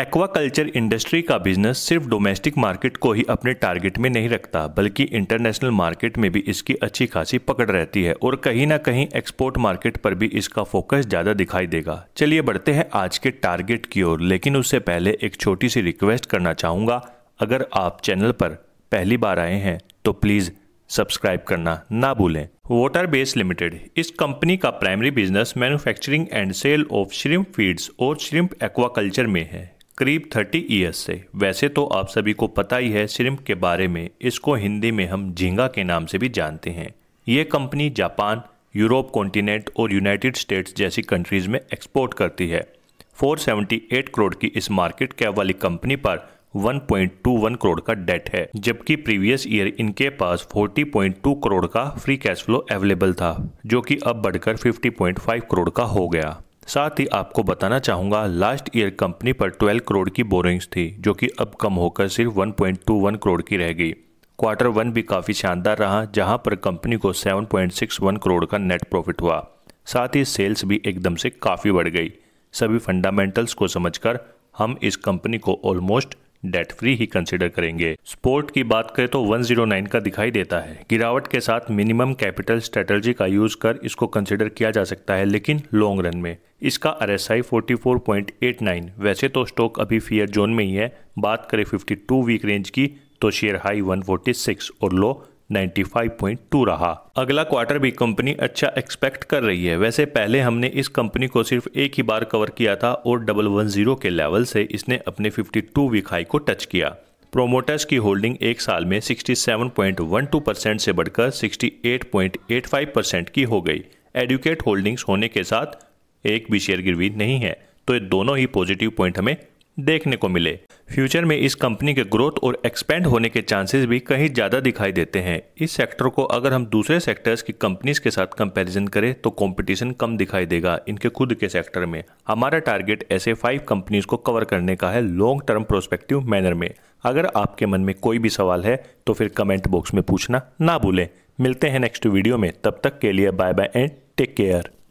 aquaculture industry का business सिर्फ domestic market को ही अपने टारगेट में नहीं रखता बल्कि इंटरनेशनल मार्केट में भी इसकी अच्छी खासी पकड़ रहती है और कहीं ना कहीं एक्सपोर्ट मार्केट पर भी इसका फोकस ज्यादा दिखाई देगा चलिए बढ़ते हैं आज के टारगेट की ओर लेकिन उससे पहले एक छोटी सी रिक्वेस्ट करना चाहूंगा अगर आप चैनल पर पहली बार आए हैं तो प्लीज़ सब्सक्राइब करना ना भूलें वाटर बेस लिमिटेड इस कंपनी का primary business manufacturing and sale of shrimp feeds और श्रिम्प एक्वाकल्चर में है करीब 30 ईयर्स से वैसे तो आप सभी को पता ही है श्रिम्प के बारे में इसको हिंदी में हम झींगा के नाम से भी जानते हैं ये कंपनी जापान यूरोप कॉन्टिनेंट और यूनाइटेड स्टेट्स जैसी कंट्रीज़ में एक्सपोर्ट करती है 478 करोड़ की इस मार्केट कैप वाली कंपनी पर 1.21 करोड़ का डेट है जबकि प्रीवियस ईयर इनके पास 40.2 करोड़ का फ्री कैश फ्लो अवेलेबल था जो कि अब बढ़कर 50.5 करोड़ का हो गया साथ ही आपको बताना चाहूँगा लास्ट ईयर कंपनी पर 12 करोड़ की बोरिंग्स थी जो कि अब कम होकर सिर्फ 1.21 करोड़ की रह गई क्वार्टर वन भी काफ़ी शानदार रहा जहाँ पर कंपनी को 7.61 करोड़ का नेट प्रॉफिट हुआ साथ ही सेल्स भी एकदम से काफ़ी बढ़ गई सभी फंडामेंटल्स को समझकर हम इस कंपनी को ऑलमोस्ट डेट फ्री ही कंसिडर करेंगे स्पोर्ट की बात करें तो 109 का दिखाई देता है गिरावट के साथ मिनिमम कैपिटल स्ट्रेटर्जी का यूज कर इसको कंसिडर किया जा सकता है लेकिन लॉन्ग रन में इसका आर एस आई वैसे तो स्टॉक अभी फियर जोन में ही है बात करें 52 वीक रेंज की तो शेयर हाई 146 और लो 95.2 रहा अगला क्वार्टर भी कंपनी अच्छा एक्सपेक्ट कर रही है वैसे पहले हमने इस कंपनी को सिर्फ एक ही बार कवर किया था और डबल वन जीरो के लेवल से इसने अपने 52 वीक हाई को टच किया प्रोमोटर्स की होल्डिंग एक साल में 67.12 परसेंट से बढ़कर 68.85 परसेंट की हो गई एडुकेट होल्डिंग्स होने के साथ एक भी शेयर गिरवी नहीं है तो ये दोनों ही पॉजिटिव पॉइंट हमें देखने को मिले फ्यूचर में इस कंपनी के ग्रोथ और एक्सपेंड होने के चांसेस भी कहीं ज़्यादा दिखाई देते हैं इस सेक्टर को अगर हम दूसरे सेक्टर्स की कंपनीज के साथ कंपैरिजन करें तो कंपटीशन कम दिखाई देगा इनके खुद के सेक्टर में हमारा टारगेट ऐसे फाइव कंपनीज को कवर करने का है लॉन्ग टर्म प्रोस्पेक्टिव मैनर में अगर आपके मन में कोई भी सवाल है तो फिर कमेंट बॉक्स में पूछना ना भूलें मिलते हैं नेक्स्ट वीडियो में तब तक के लिए bye bye and take care